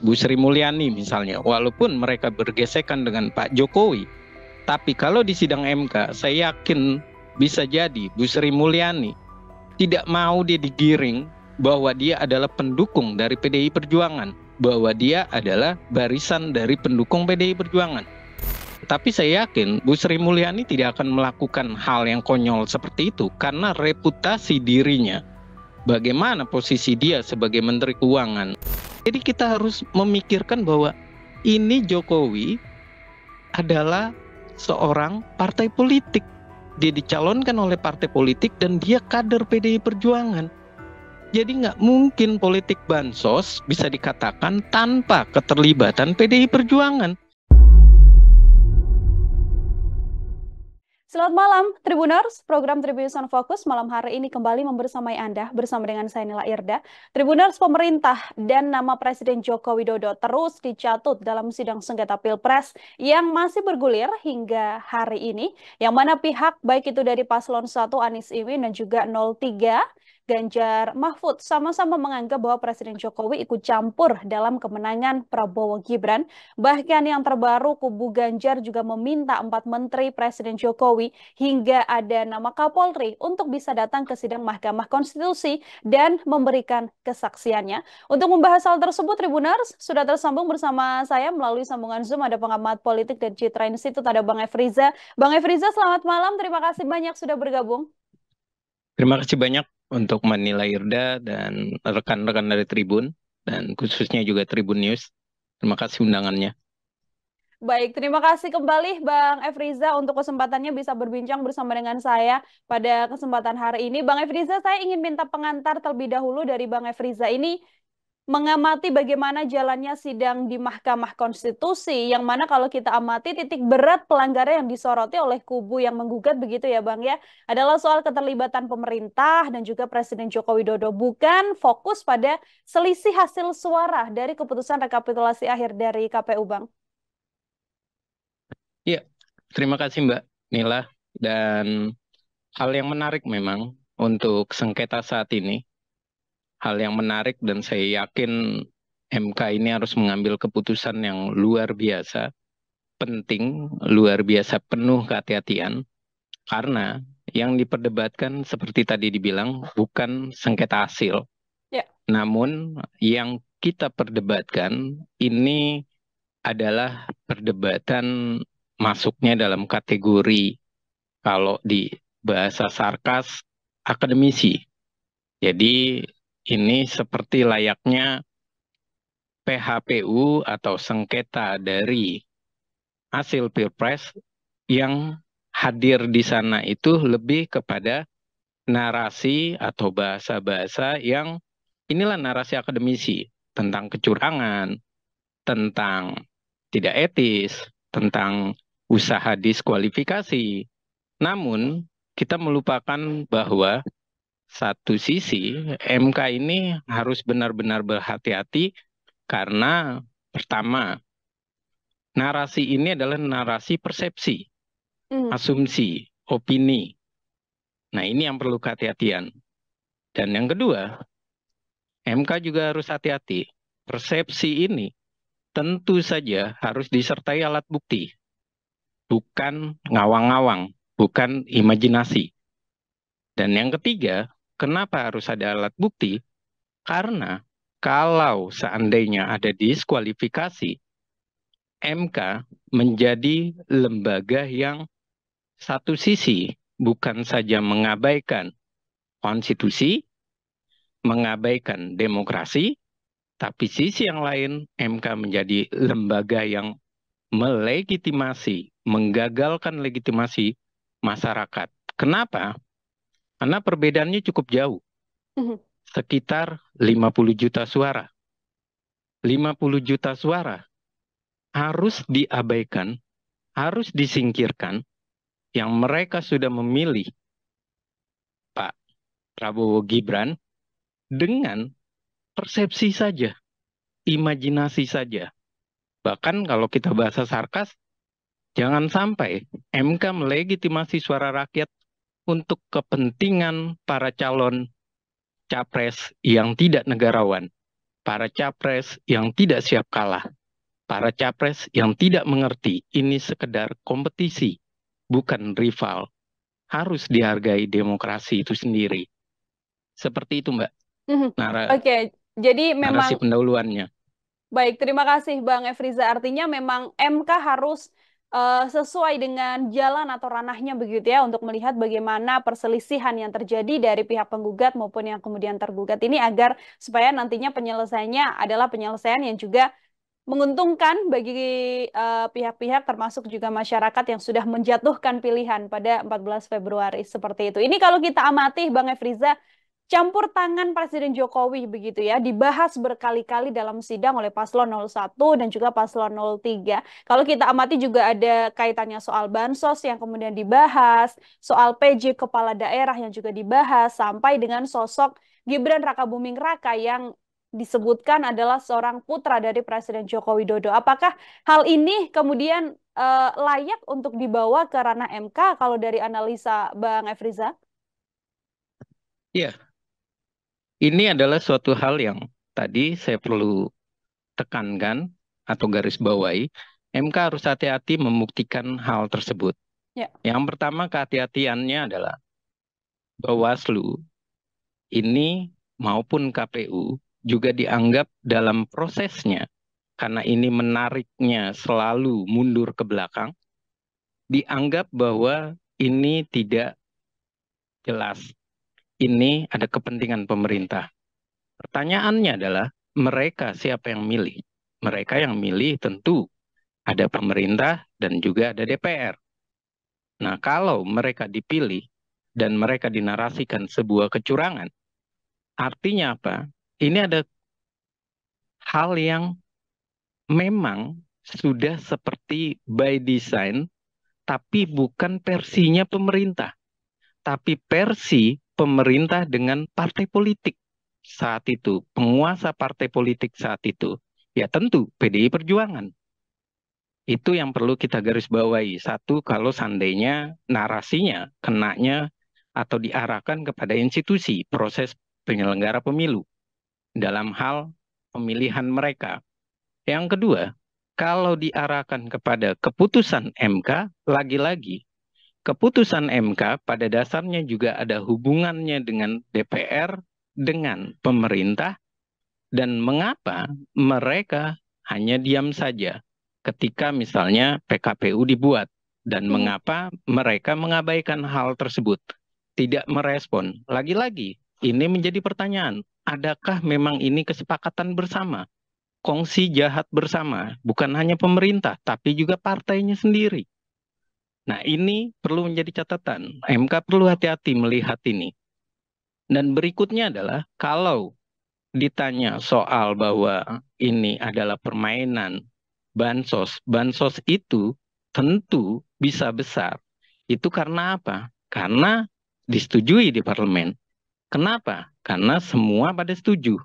Bu Sri Mulyani misalnya, walaupun mereka bergesekan dengan Pak Jokowi, tapi kalau di sidang MK, saya yakin bisa jadi Bu Sri Mulyani tidak mau dia digiring bahwa dia adalah pendukung dari PDI Perjuangan, bahwa dia adalah barisan dari pendukung PDI Perjuangan. Tapi saya yakin Bu Sri Mulyani tidak akan melakukan hal yang konyol seperti itu karena reputasi dirinya. Bagaimana posisi dia sebagai Menteri Keuangan? Jadi kita harus memikirkan bahwa ini Jokowi adalah seorang partai politik. Dia dicalonkan oleh partai politik dan dia kader PDI Perjuangan. Jadi nggak mungkin politik bansos bisa dikatakan tanpa keterlibatan PDI Perjuangan. Selamat malam, Tribuners. Program on Fokus malam hari ini kembali membersamai Anda bersama dengan saya Nila Irda. Tribuners pemerintah dan nama Presiden Joko Widodo terus dicatut dalam sidang sengketa Pilpres yang masih bergulir hingga hari ini, yang mana pihak baik itu dari Paslon 1 Anies Iwin dan juga 03 Ganjar Mahfud sama-sama menganggap bahwa Presiden Jokowi ikut campur dalam kemenangan Prabowo Gibran. Bahkan yang terbaru kubu Ganjar juga meminta empat menteri Presiden Jokowi hingga ada nama Kapolri untuk bisa datang ke sidang Mahkamah Konstitusi dan memberikan kesaksiannya. Untuk membahas hal tersebut, Tribuners sudah tersambung bersama saya melalui sambungan Zoom ada pengamat politik dan Citra Institut ada Bang Efriza. Bang Efriza, selamat malam. Terima kasih banyak sudah bergabung. Terima kasih banyak untuk Manila Irda dan rekan-rekan dari Tribun dan khususnya juga Tribun News. Terima kasih undangannya. Baik, terima kasih kembali Bang Efriza untuk kesempatannya bisa berbincang bersama dengan saya pada kesempatan hari ini. Bang Efriza, saya ingin minta pengantar terlebih dahulu dari Bang Efriza ini mengamati bagaimana jalannya sidang di Mahkamah Konstitusi yang mana kalau kita amati titik berat pelanggaran yang disoroti oleh kubu yang menggugat begitu ya Bang ya adalah soal keterlibatan pemerintah dan juga Presiden Joko Widodo bukan fokus pada selisih hasil suara dari keputusan rekapitulasi akhir dari KPU Bang. Iya, terima kasih Mbak Nila dan hal yang menarik memang untuk sengketa saat ini hal yang menarik dan saya yakin MK ini harus mengambil keputusan yang luar biasa penting, luar biasa penuh kehati-hatian karena yang diperdebatkan seperti tadi dibilang bukan sengketa hasil. Yeah. Namun yang kita perdebatkan ini adalah perdebatan masuknya dalam kategori kalau di bahasa sarkas akademisi. Jadi ini seperti layaknya PHPU atau sengketa dari hasil pilpres yang hadir di sana itu lebih kepada narasi atau bahasa-bahasa yang inilah narasi akademisi tentang kecurangan, tentang tidak etis, tentang usaha diskualifikasi. Namun, kita melupakan bahwa satu sisi MK ini harus benar-benar berhati-hati karena pertama narasi ini adalah narasi persepsi, mm. asumsi, opini. Nah, ini yang perlu kehati-hatian. Dan yang kedua, MK juga harus hati-hati. Persepsi ini tentu saja harus disertai alat bukti. Bukan ngawang-ngawang, bukan imajinasi. Dan yang ketiga, Kenapa harus ada alat bukti? Karena kalau seandainya ada diskualifikasi, MK menjadi lembaga yang satu sisi bukan saja mengabaikan konstitusi, mengabaikan demokrasi, tapi sisi yang lain MK menjadi lembaga yang melegitimasi, menggagalkan legitimasi masyarakat. Kenapa? Karena perbedaannya cukup jauh. Mhm. Sekitar 50 juta suara. 50 juta suara harus diabaikan, harus disingkirkan yang mereka sudah memilih Pak Prabowo Gibran dengan persepsi saja, imajinasi saja. Bahkan kalau kita bahasa sarkas, jangan sampai MK melegitimasi suara rakyat untuk kepentingan para calon capres yang tidak negarawan, para capres yang tidak siap kalah, para capres yang tidak mengerti ini sekedar kompetisi, bukan rival. Harus dihargai demokrasi itu sendiri. Seperti itu, Mbak. Mhm. Nara Oke, okay. jadi memang narasi pendahuluannya. Baik, terima kasih Bang Efriza. Artinya memang MK harus uh, sesuai dengan jalan atau ranahnya begitu ya untuk melihat bagaimana perselisihan yang terjadi dari pihak penggugat maupun yang kemudian tergugat ini agar supaya nantinya penyelesaiannya adalah penyelesaian yang juga menguntungkan bagi eh, pihak-pihak uh, termasuk juga masyarakat yang sudah menjatuhkan pilihan pada 14 Februari seperti itu. Ini kalau kita amati Bang Efriza campur tangan Presiden Jokowi begitu ya dibahas berkali-kali dalam sidang oleh paslon 01 dan juga paslon 03. Kalau kita amati juga ada kaitannya soal bansos yang kemudian dibahas, soal PJ kepala daerah yang juga dibahas sampai dengan sosok Gibran Rakabuming Raka yang disebutkan adalah seorang putra dari Presiden Joko Widodo. Apakah hal ini kemudian eh, layak untuk dibawa ke ranah MK kalau dari analisa Bang Efriza? Ya, ini adalah suatu hal yang tadi saya perlu tekankan atau garis bawahi, MK harus hati-hati membuktikan hal tersebut. Ya. Yang pertama kehati-hatiannya adalah Bawaslu ini maupun KPU juga dianggap dalam prosesnya karena ini menariknya selalu mundur ke belakang dianggap bahwa ini tidak jelas ini ada kepentingan pemerintah. Pertanyaannya adalah mereka siapa yang milih? Mereka yang milih tentu ada pemerintah dan juga ada DPR. Nah, kalau mereka dipilih dan mereka dinarasikan sebuah kecurangan, artinya apa? Ini ada hal yang memang sudah seperti by design, tapi bukan versinya pemerintah. Tapi versi pemerintah dengan partai politik saat itu, penguasa partai politik saat itu. Ya tentu PDI Perjuangan. Itu yang perlu kita garis bawahi. Satu, kalau seandainya narasinya kenanya atau diarahkan kepada institusi proses penyelenggara pemilu dalam hal pemilihan mereka. Yang kedua, kalau diarahkan kepada keputusan MK, lagi-lagi keputusan MK pada dasarnya juga ada hubungannya dengan DPR, dengan pemerintah, dan mengapa mereka hanya diam saja ketika misalnya PKPU dibuat dan hmm. mengapa mereka mengabaikan hal tersebut, tidak merespon. Lagi-lagi, ini menjadi pertanyaan, adakah memang ini kesepakatan bersama? Kongsi jahat bersama, bukan hanya pemerintah, tapi juga partainya sendiri. Nah, ini perlu menjadi catatan. MK perlu hati-hati melihat ini. Dan berikutnya adalah kalau ditanya soal bahwa ini adalah permainan bansos, bansos itu tentu bisa besar. Itu karena apa? Karena disetujui di parlemen. Kenapa? Karena semua pada setuju.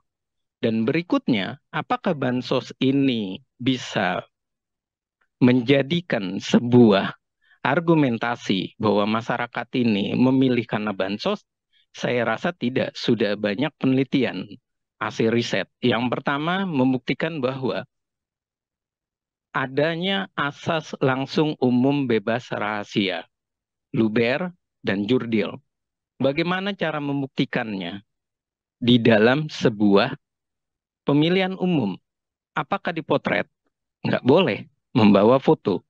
Dan berikutnya, apakah bansos ini bisa menjadikan sebuah argumentasi bahwa masyarakat ini memilih karena bansos, saya rasa tidak. Sudah banyak penelitian hasil riset. Yang pertama membuktikan bahwa adanya asas langsung umum bebas rahasia, luber dan jurdil. Bagaimana cara membuktikannya? Di dalam sebuah pemilihan umum. Apakah dipotret? Nggak boleh membawa foto.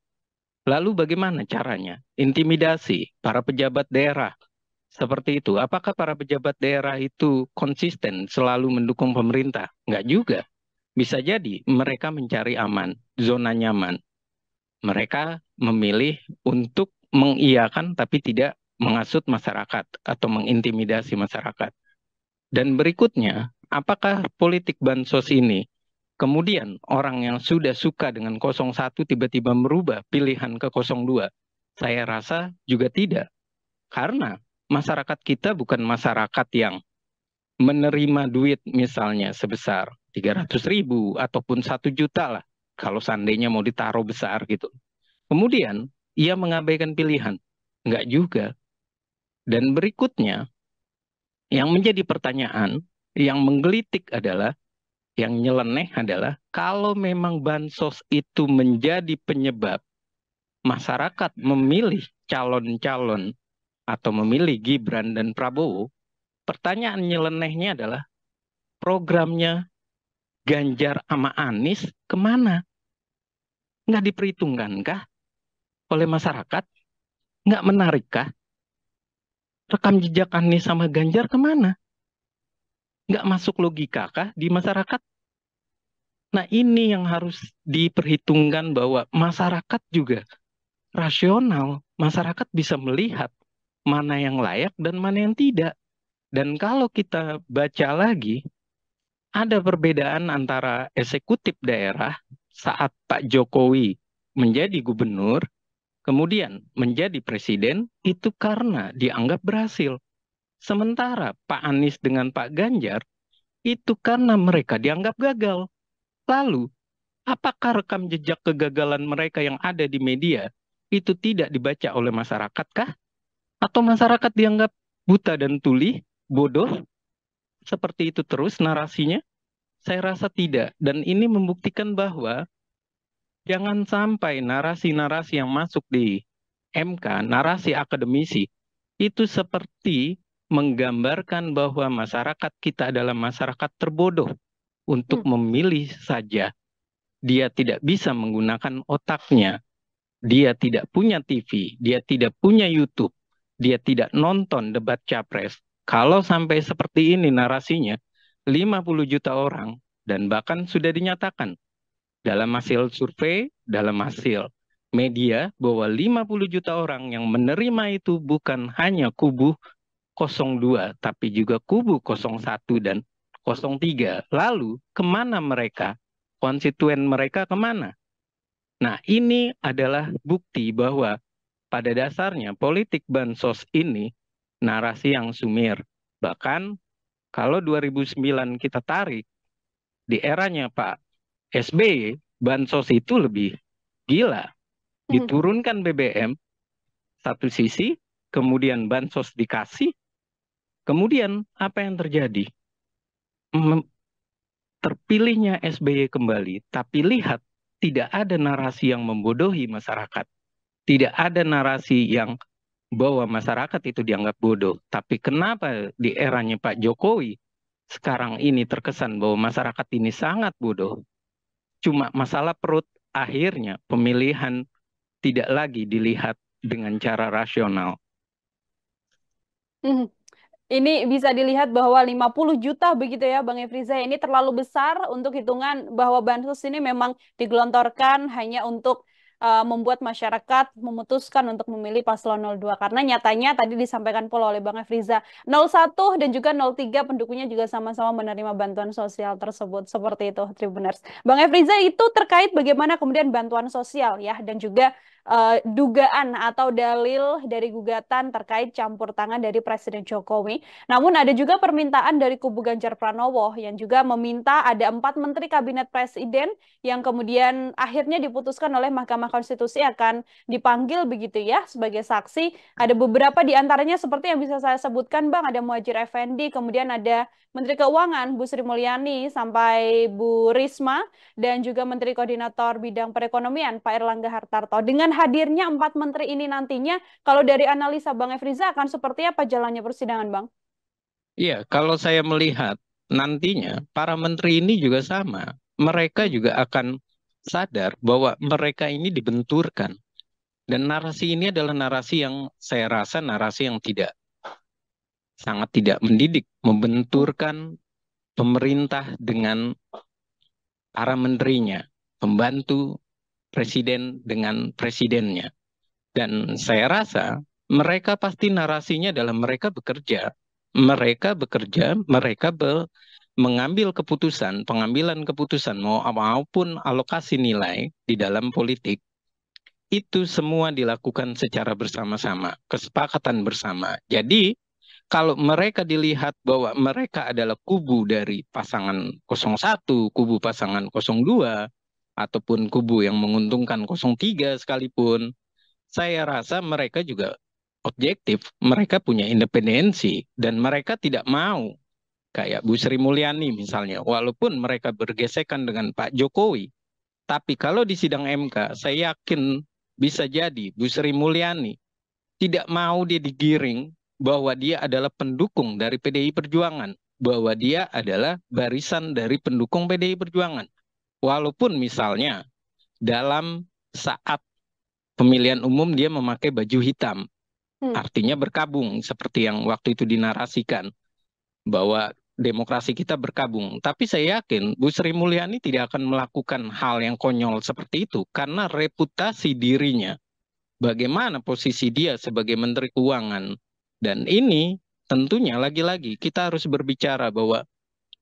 Lalu bagaimana caranya? Intimidasi para pejabat daerah seperti itu. Apakah para pejabat daerah itu konsisten selalu mendukung pemerintah? Enggak juga. Bisa jadi mereka mencari aman, zona nyaman. Mereka memilih untuk mengiakan, tapi tidak mengasut masyarakat atau mengintimidasi masyarakat. Dan berikutnya, apakah politik bansos ini Kemudian orang yang sudah suka dengan 01 tiba-tiba merubah pilihan ke 02. Saya rasa juga tidak. Karena masyarakat kita bukan masyarakat yang menerima duit misalnya sebesar 300 ribu ataupun 1 juta lah. Kalau seandainya mau ditaruh besar gitu. Kemudian ia mengabaikan pilihan. Enggak juga. Dan berikutnya, yang menjadi pertanyaan, yang menggelitik adalah yang nyeleneh adalah kalau memang bansos itu menjadi penyebab masyarakat memilih calon-calon atau memilih Gibran dan Prabowo, pertanyaan nyelenehnya adalah programnya Ganjar sama Anies kemana? Nggak diperhitungkankah oleh masyarakat? Nggak menarikkah? Rekam jejak Anies sama Ganjar kemana? nggak masuk logika kah di masyarakat? Nah ini yang harus diperhitungkan bahwa masyarakat juga rasional, masyarakat bisa melihat mana yang layak dan mana yang tidak. Dan kalau kita baca lagi, ada perbedaan antara eksekutif daerah saat Pak Jokowi menjadi gubernur, kemudian menjadi presiden, itu karena dianggap berhasil. Sementara Pak Anies dengan Pak Ganjar itu karena mereka dianggap gagal. Lalu, apakah rekam jejak kegagalan mereka yang ada di media itu tidak dibaca oleh masyarakat kah? Atau masyarakat dianggap buta dan tuli, bodoh? Seperti itu terus narasinya? Saya rasa tidak. Dan ini membuktikan bahwa jangan sampai narasi-narasi yang masuk di MK, narasi akademisi, itu seperti menggambarkan bahwa masyarakat kita adalah masyarakat terbodoh untuk hmm. memilih saja. Dia tidak bisa menggunakan otaknya. Dia tidak punya TV, dia tidak punya YouTube, dia tidak nonton debat capres. Kalau sampai seperti ini narasinya, 50 juta orang dan bahkan sudah dinyatakan dalam hasil survei, dalam hasil media bahwa 50 juta orang yang menerima itu bukan hanya kubu 02 tapi juga kubu 01 dan 03. Lalu kemana mereka? Konstituen mereka kemana? Nah ini adalah bukti bahwa pada dasarnya politik bansos ini narasi yang sumir. Bahkan kalau 2009 kita tarik di eranya Pak SBY, bansos itu lebih gila. Mhm. Diturunkan BBM satu sisi, kemudian bansos dikasih, Kemudian apa yang terjadi? Terpilihnya SBY kembali, tapi lihat tidak ada narasi yang membodohi masyarakat. Tidak ada narasi yang bahwa masyarakat itu dianggap bodoh. Tapi kenapa di eranya Pak Jokowi sekarang ini terkesan bahwa masyarakat ini sangat bodoh? Cuma masalah perut akhirnya pemilihan tidak lagi dilihat dengan cara rasional. Hmm. Ini bisa dilihat bahwa 50 juta begitu ya Bang Efriza ini terlalu besar untuk hitungan bahwa bansos ini memang digelontorkan hanya untuk uh, membuat masyarakat memutuskan untuk memilih paslon 02 karena nyatanya tadi disampaikan pula oleh Bang Efriza 01 dan juga 03 pendukungnya juga sama-sama menerima bantuan sosial tersebut seperti itu Tribuners. Bang Efriza itu terkait bagaimana kemudian bantuan sosial ya dan juga uh, dugaan atau dalil dari gugatan terkait campur tangan dari Presiden Jokowi. Namun ada juga permintaan dari kubu Ganjar Pranowo yang juga meminta ada empat menteri kabinet presiden yang kemudian akhirnya diputuskan oleh Mahkamah Mahkamah Konstitusi akan dipanggil begitu ya sebagai saksi. Ada beberapa di antaranya seperti yang bisa saya sebutkan Bang, ada Muajir Effendi, kemudian ada Menteri Keuangan Bu Sri Mulyani sampai Bu Risma dan juga Menteri Koordinator Bidang Perekonomian Pak Erlangga Hartarto. Dengan hadirnya empat menteri ini nantinya kalau dari analisa Bang Efriza akan seperti apa jalannya persidangan Bang? Iya, kalau saya melihat nantinya para menteri ini juga sama. Mereka juga akan sadar bahwa mereka ini dibenturkan. Dan narasi ini adalah narasi yang saya rasa narasi yang tidak sangat tidak mendidik, membenturkan pemerintah dengan para menterinya, pembantu presiden dengan presidennya. Dan saya rasa mereka pasti narasinya dalam mereka bekerja, mereka bekerja, mereka bekerja mengambil keputusan, pengambilan keputusan mau apapun alokasi nilai di dalam politik itu semua dilakukan secara bersama-sama, kesepakatan bersama. Jadi kalau mereka dilihat bahwa mereka adalah kubu dari pasangan 01, kubu pasangan 02 ataupun kubu yang menguntungkan 03 sekalipun, saya rasa mereka juga objektif, mereka punya independensi dan mereka tidak mau kayak Bu Sri Mulyani misalnya, walaupun mereka bergesekan dengan Pak Jokowi, tapi kalau di sidang MK, saya yakin bisa jadi Bu Sri Mulyani tidak mau dia digiring bahwa dia adalah pendukung dari PDI Perjuangan, bahwa dia adalah barisan dari pendukung PDI Perjuangan. Walaupun misalnya dalam saat pemilihan umum dia memakai baju hitam, hmm. artinya berkabung seperti yang waktu itu dinarasikan bahwa demokrasi kita berkabung. Tapi saya yakin Bu Sri Mulyani tidak akan melakukan hal yang konyol seperti itu karena reputasi dirinya. Bagaimana posisi dia sebagai Menteri Keuangan. Dan ini tentunya lagi-lagi kita harus berbicara bahwa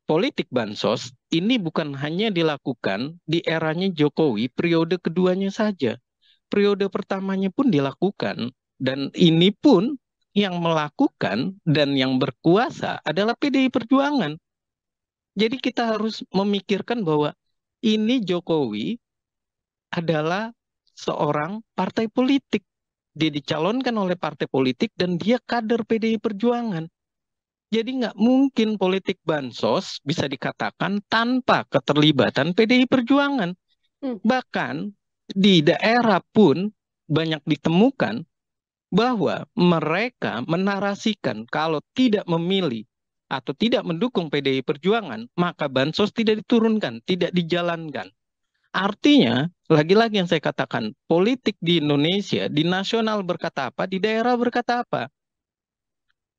politik bansos ini bukan hanya dilakukan di eranya Jokowi periode keduanya saja. Periode pertamanya pun dilakukan dan ini pun yang melakukan dan yang berkuasa adalah PDI Perjuangan. Jadi kita harus memikirkan bahwa ini Jokowi adalah seorang partai politik. Dia dicalonkan oleh partai politik dan dia kader PDI Perjuangan. Jadi nggak mungkin politik bansos bisa dikatakan tanpa keterlibatan PDI Perjuangan. Hmm. Bahkan di daerah pun banyak ditemukan bahwa mereka menarasikan kalau tidak memilih atau tidak mendukung PDI Perjuangan, maka bansos tidak diturunkan, tidak dijalankan. Artinya, lagi-lagi yang saya katakan, politik di Indonesia, di nasional berkata apa, di daerah berkata apa.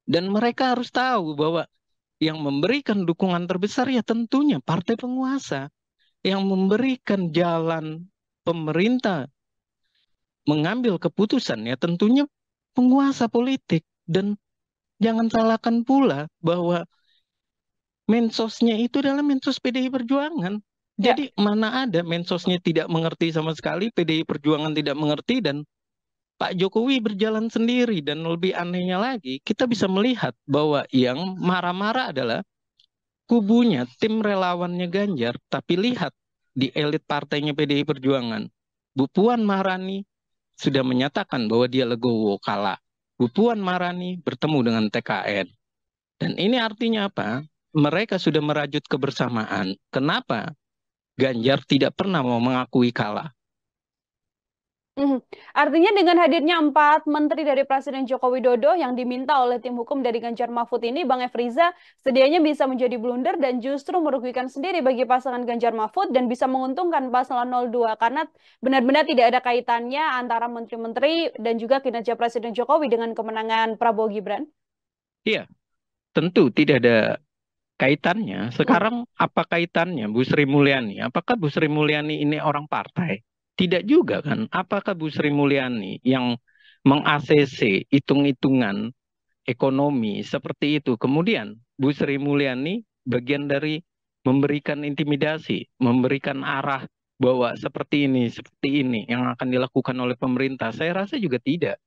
Dan mereka harus tahu bahwa yang memberikan dukungan terbesar ya tentunya partai penguasa. Yang memberikan jalan pemerintah mengambil keputusan ya tentunya penguasa politik dan jangan salahkan pula bahwa mensosnya itu adalah mensos PDI Perjuangan. Ya. Jadi mana ada mensosnya tidak mengerti sama sekali, PDI Perjuangan tidak mengerti dan Pak Jokowi berjalan sendiri dan lebih anehnya lagi kita bisa melihat bahwa yang marah-marah adalah kubunya tim relawannya Ganjar tapi lihat di elit partainya PDI Perjuangan Bu Puan Maharani sudah menyatakan bahwa dia legowo kala. Bu Marani bertemu dengan TKN. Dan ini artinya apa? Mereka sudah merajut kebersamaan. Kenapa Ganjar tidak pernah mau mengakui kalah? Mhm. Artinya dengan hadirnya empat menteri dari Presiden Joko Widodo yang diminta oleh tim hukum dari Ganjar Mahfud ini, Bang Efriza, sedianya bisa menjadi blunder dan justru merugikan sendiri bagi pasangan Ganjar Mahfud dan bisa menguntungkan paslon 02 karena benar-benar tidak ada kaitannya antara menteri-menteri dan juga kinerja Presiden Jokowi dengan kemenangan Prabowo Gibran. Iya, tentu tidak ada kaitannya. Mhm. Sekarang apa kaitannya Bu Sri Mulyani? Apakah Bu Sri Mulyani ini orang partai? Tidak juga kan? Apakah Bu Sri Mulyani yang meng-ACC hitung-hitungan ekonomi seperti itu. Kemudian Bu Sri Mulyani bagian dari memberikan intimidasi, memberikan arah bahwa seperti ini, seperti ini yang akan dilakukan oleh pemerintah. Saya rasa juga tidak.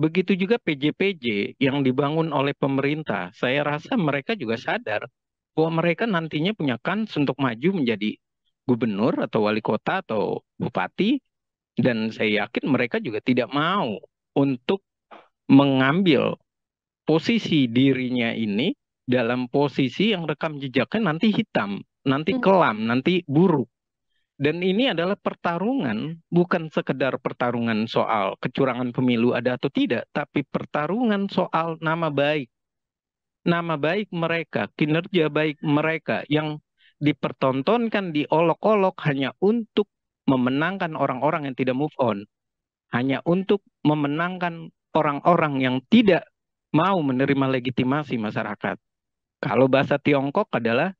Begitu juga PJ-PJ yang dibangun oleh pemerintah. Saya rasa mereka juga sadar bahwa mereka nantinya punya kans untuk maju menjadi gubernur atau wali kota atau bupati dan saya yakin mereka juga tidak mau untuk mengambil posisi dirinya ini dalam posisi yang rekam jejaknya nanti hitam, nanti hmm. kelam, nanti buruk. Dan ini adalah pertarungan, bukan sekedar pertarungan soal kecurangan pemilu ada atau tidak, tapi pertarungan soal nama baik. Nama baik mereka, kinerja baik mereka yang dipertontonkan, diolok-olok hanya untuk memenangkan orang-orang yang tidak move on, hanya untuk memenangkan orang-orang yang tidak mau menerima legitimasi masyarakat. Kalau bahasa Tiongkok adalah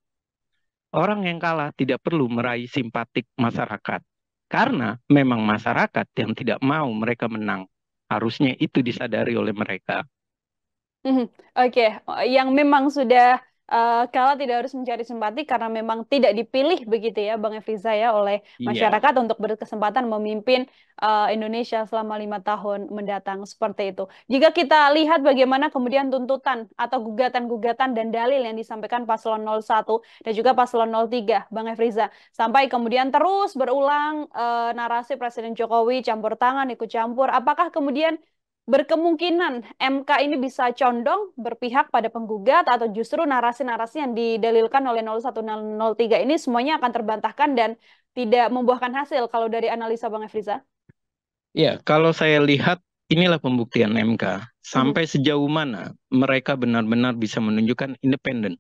orang yang kalah tidak perlu meraih simpatik masyarakat. Karena memang masyarakat yang tidak mau mereka menang. Harusnya itu disadari oleh mereka. Hmm, oke, okay. yang memang sudah uh, Kala tidak harus mencari simpati karena memang tidak dipilih begitu ya Bang Efriza ya oleh iya. masyarakat yeah. untuk berkesempatan memimpin uh, Indonesia selama lima tahun mendatang seperti itu. Jika kita lihat bagaimana kemudian tuntutan atau gugatan-gugatan dan dalil yang disampaikan paslon 01 dan juga paslon 03 Bang Efriza sampai kemudian terus berulang uh, narasi Presiden Jokowi campur tangan ikut campur apakah kemudian berkemungkinan MK ini bisa condong berpihak pada penggugat atau justru narasi-narasi yang didalilkan oleh 01003 ini semuanya akan terbantahkan dan tidak membuahkan hasil kalau dari analisa Bang Efriza? Ya, kalau saya lihat inilah pembuktian MK. Sampai hmm. sejauh mana mereka benar-benar bisa menunjukkan independen.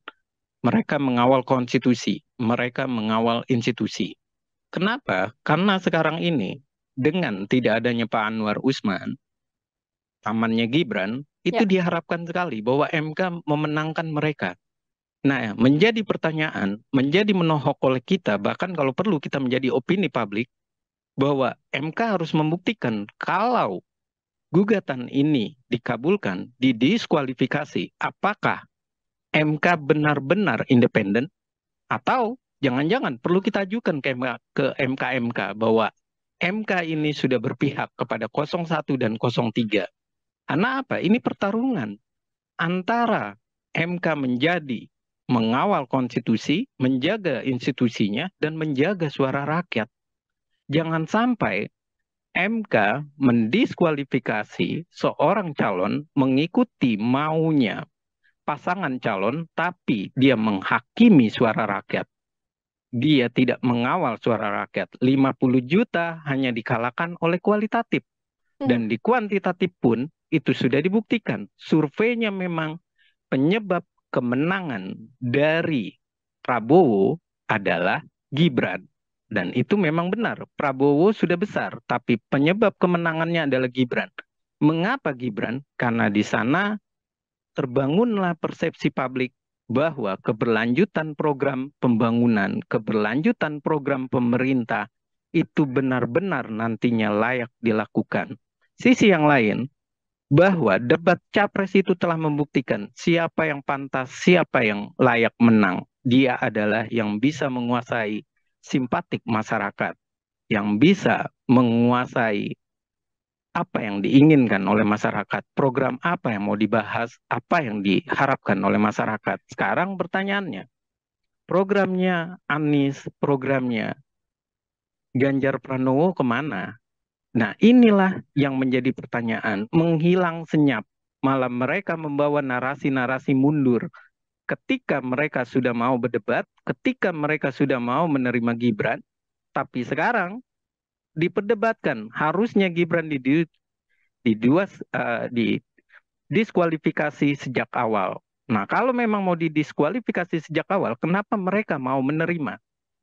Mereka mengawal konstitusi, mereka mengawal institusi. Kenapa? Karena sekarang ini dengan tidak adanya Pak Anwar Usman, Tamannya Gibran, itu ya. diharapkan sekali bahwa MK memenangkan mereka. Nah, ya, menjadi pertanyaan, menjadi menohok oleh kita, bahkan kalau perlu kita menjadi opini publik, bahwa MK harus membuktikan kalau gugatan ini dikabulkan, didiskualifikasi, apakah MK benar-benar independen atau jangan-jangan perlu kita ajukan ke MK, ke MK MK bahwa MK ini sudah berpihak kepada 01 dan 03 karena apa? Ini pertarungan antara MK menjadi mengawal konstitusi, menjaga institusinya, dan menjaga suara rakyat. Jangan sampai MK mendiskualifikasi seorang calon mengikuti maunya pasangan calon, tapi dia menghakimi suara rakyat. Dia tidak mengawal suara rakyat. 50 juta hanya dikalahkan oleh kualitatif. Hmm. Dan di kuantitatif pun itu sudah dibuktikan. Surveinya memang penyebab kemenangan dari Prabowo adalah Gibran. Dan itu memang benar. Prabowo sudah besar, tapi penyebab kemenangannya adalah Gibran. Mengapa Gibran? Karena di sana terbangunlah persepsi publik bahwa keberlanjutan program pembangunan, keberlanjutan program pemerintah itu benar-benar nantinya layak dilakukan. Sisi yang lain, bahwa debat capres itu telah membuktikan siapa yang pantas, siapa yang layak menang. Dia adalah yang bisa menguasai simpatik masyarakat, yang bisa menguasai apa yang diinginkan oleh masyarakat, program apa yang mau dibahas, apa yang diharapkan oleh masyarakat. Sekarang pertanyaannya, programnya Anies, programnya Ganjar Pranowo kemana? Nah, inilah yang menjadi pertanyaan, menghilang senyap. Malah mereka membawa narasi-narasi mundur. Ketika mereka sudah mau berdebat, ketika mereka sudah mau menerima Gibran, tapi sekarang diperdebatkan, harusnya Gibran di di dua uh, di diskualifikasi sejak awal. Nah, kalau memang mau didiskualifikasi sejak awal, kenapa mereka mau menerima?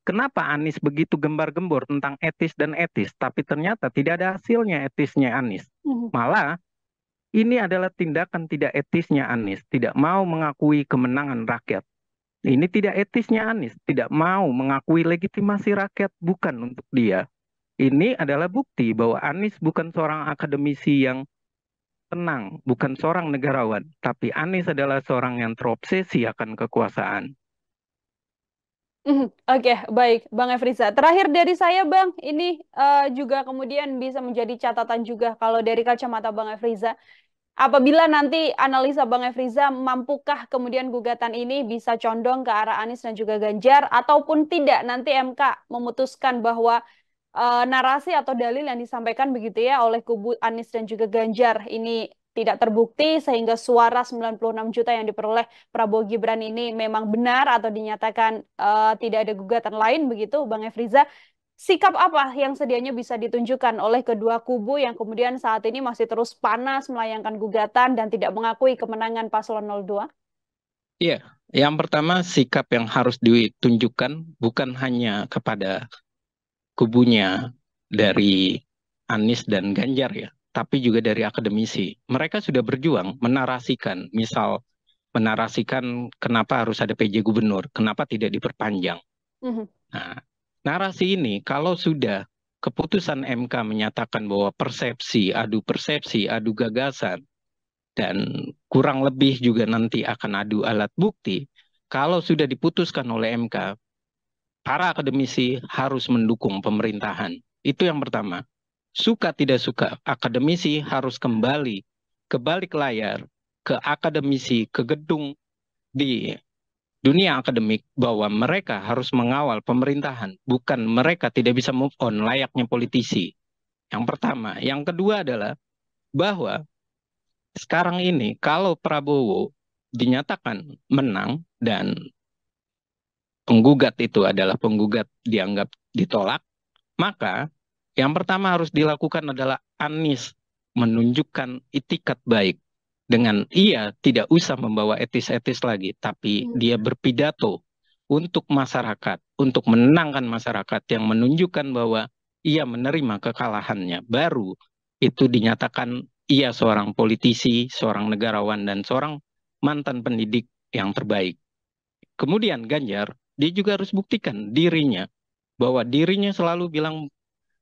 Kenapa Anis begitu gembar-gembor tentang etis dan etis, tapi ternyata tidak ada hasilnya etisnya Anis. Hmm. Malah ini adalah tindakan tidak etisnya Anis. tidak mau mengakui kemenangan rakyat. Ini tidak etisnya Anis. tidak mau mengakui legitimasi rakyat bukan untuk dia. Ini adalah bukti bahwa Anis bukan seorang akademisi yang tenang, bukan seorang negarawan, tapi Anis adalah seorang yang terobsesi akan kekuasaan. Hmm, oke, okay, baik, Bang Efriza. Terakhir dari saya, Bang, ini uh, juga kemudian bisa menjadi catatan juga kalau dari kacamata Bang Efriza. Apabila nanti analisa Bang Efriza, mampukah kemudian gugatan ini bisa condong ke arah Anies dan juga Ganjar, ataupun tidak nanti MK memutuskan bahwa uh, narasi atau dalil yang disampaikan begitu ya oleh kubu Anies dan juga Ganjar ini tidak terbukti sehingga suara 96 juta yang diperoleh Prabowo Gibran ini memang benar atau dinyatakan uh, tidak ada gugatan lain begitu Bang Efriza sikap apa yang sedianya bisa ditunjukkan oleh kedua kubu yang kemudian saat ini masih terus panas melayangkan gugatan dan tidak mengakui kemenangan paslon 02? Iya, yeah. yang pertama sikap yang harus ditunjukkan bukan hanya kepada kubunya dari Anies dan Ganjar ya, tapi juga dari akademisi. Mereka sudah berjuang menarasikan, misal menarasikan kenapa harus ada PJ gubernur, kenapa tidak diperpanjang. Mm -hmm. Nah, narasi ini kalau sudah keputusan MK menyatakan bahwa persepsi, adu persepsi, adu gagasan, dan kurang lebih juga nanti akan adu alat bukti, kalau sudah diputuskan oleh MK, para akademisi harus mendukung pemerintahan. Itu yang pertama suka tidak suka, akademisi harus kembali ke balik layar, ke akademisi, ke gedung di dunia akademik bahwa mereka harus mengawal pemerintahan, bukan mereka tidak bisa move on layaknya politisi. Yang pertama, yang kedua adalah bahwa sekarang ini kalau Prabowo dinyatakan menang dan penggugat itu adalah penggugat dianggap ditolak, maka yang pertama harus dilakukan adalah Anies menunjukkan itikat baik dengan ia tidak usah membawa etis-etis lagi, tapi iya. dia berpidato untuk masyarakat, untuk menenangkan masyarakat yang menunjukkan bahwa ia menerima kekalahannya. Baru itu dinyatakan ia seorang politisi, seorang negarawan, dan seorang mantan pendidik yang terbaik. Kemudian Ganjar, dia juga harus buktikan dirinya bahwa dirinya selalu bilang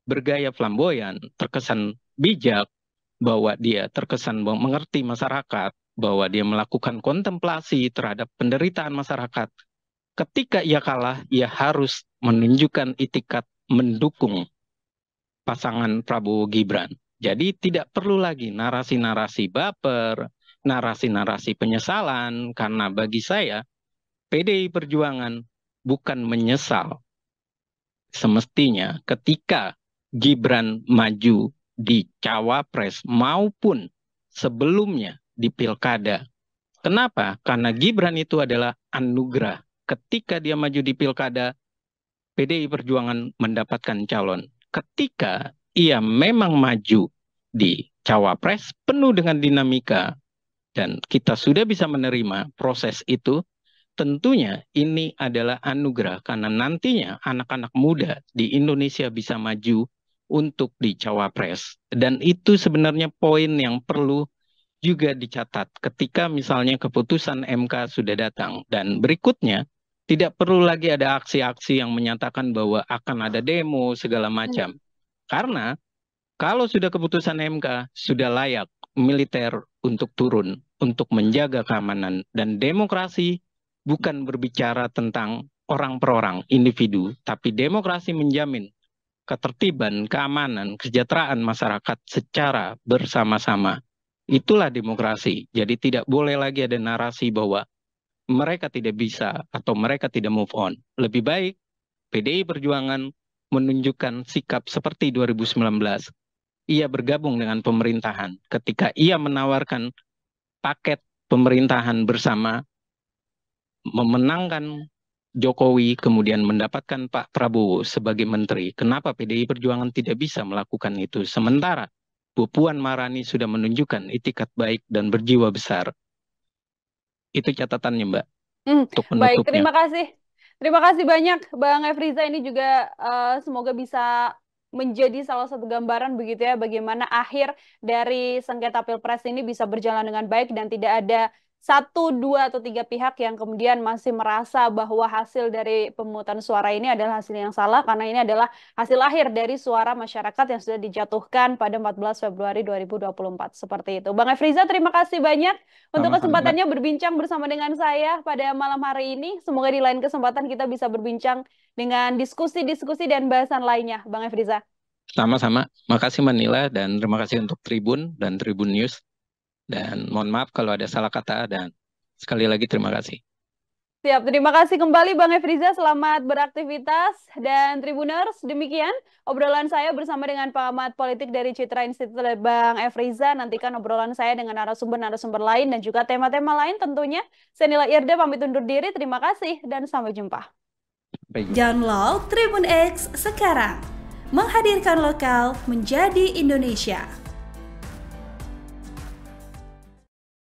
bergaya flamboyan, terkesan bijak, bahwa dia terkesan mengerti masyarakat, bahwa dia melakukan kontemplasi terhadap penderitaan masyarakat. Ketika ia kalah, ia harus menunjukkan itikat mendukung pasangan Prabowo Gibran. Jadi tidak perlu lagi narasi-narasi baper, narasi-narasi penyesalan, karena bagi saya PDI Perjuangan bukan menyesal. Semestinya ketika Gibran maju di cawapres maupun sebelumnya di pilkada. Kenapa? Karena Gibran itu adalah anugerah. Ketika dia maju di pilkada, PDI Perjuangan mendapatkan calon. Ketika ia memang maju di cawapres penuh dengan dinamika dan kita sudah bisa menerima proses itu, tentunya ini adalah anugerah karena nantinya anak-anak muda di Indonesia bisa maju untuk di cawapres. Dan itu sebenarnya poin yang perlu juga dicatat ketika misalnya keputusan MK sudah datang dan berikutnya tidak perlu lagi ada aksi-aksi yang menyatakan bahwa akan ada demo segala macam. Karena kalau sudah keputusan MK sudah layak militer untuk turun untuk menjaga keamanan dan demokrasi bukan berbicara tentang orang per orang, individu, tapi demokrasi menjamin ketertiban, keamanan, kesejahteraan masyarakat secara bersama-sama. Itulah demokrasi. Jadi tidak boleh lagi ada narasi bahwa mereka tidak bisa atau mereka tidak move on. Lebih baik PDI Perjuangan menunjukkan sikap seperti 2019. Ia bergabung dengan pemerintahan ketika ia menawarkan paket pemerintahan bersama memenangkan Jokowi kemudian mendapatkan Pak Prabowo sebagai menteri, kenapa PDI Perjuangan tidak bisa melakukan itu? Sementara Bu Puan Marani sudah menunjukkan itikat baik dan berjiwa besar. Itu catatannya, Mbak. Hmm, untuk Baik, terima kasih. Terima kasih banyak Bang Efriza ini juga uh, semoga bisa menjadi salah satu gambaran begitu ya bagaimana akhir dari sengketa pilpres ini bisa berjalan dengan baik dan tidak ada satu, dua, atau tiga pihak yang kemudian masih merasa bahwa hasil dari pemungutan suara ini adalah hasil yang salah karena ini adalah hasil akhir dari suara masyarakat yang sudah dijatuhkan pada 14 Februari 2024. Seperti itu. Bang Efriza, terima kasih banyak untuk Sama kesempatannya berbincang bersama dengan saya pada malam hari ini. Semoga di lain kesempatan kita bisa berbincang dengan diskusi-diskusi dan bahasan lainnya. Bang Efriza. Sama-sama. Makasih Manila dan terima kasih untuk Tribun dan Tribun News. Dan mohon maaf kalau ada salah kata dan sekali lagi terima kasih. Siap, terima kasih kembali Bang Efriza, selamat beraktivitas dan Tribuners. Demikian obrolan saya bersama dengan pengamat politik dari Citra Institute Bang Efriza. Nantikan obrolan saya dengan narasumber-narasumber lain dan juga tema-tema lain tentunya. Saya Nila Irda pamit undur diri, terima kasih dan sampai jumpa. Download Tribun X sekarang. Menghadirkan lokal menjadi Indonesia.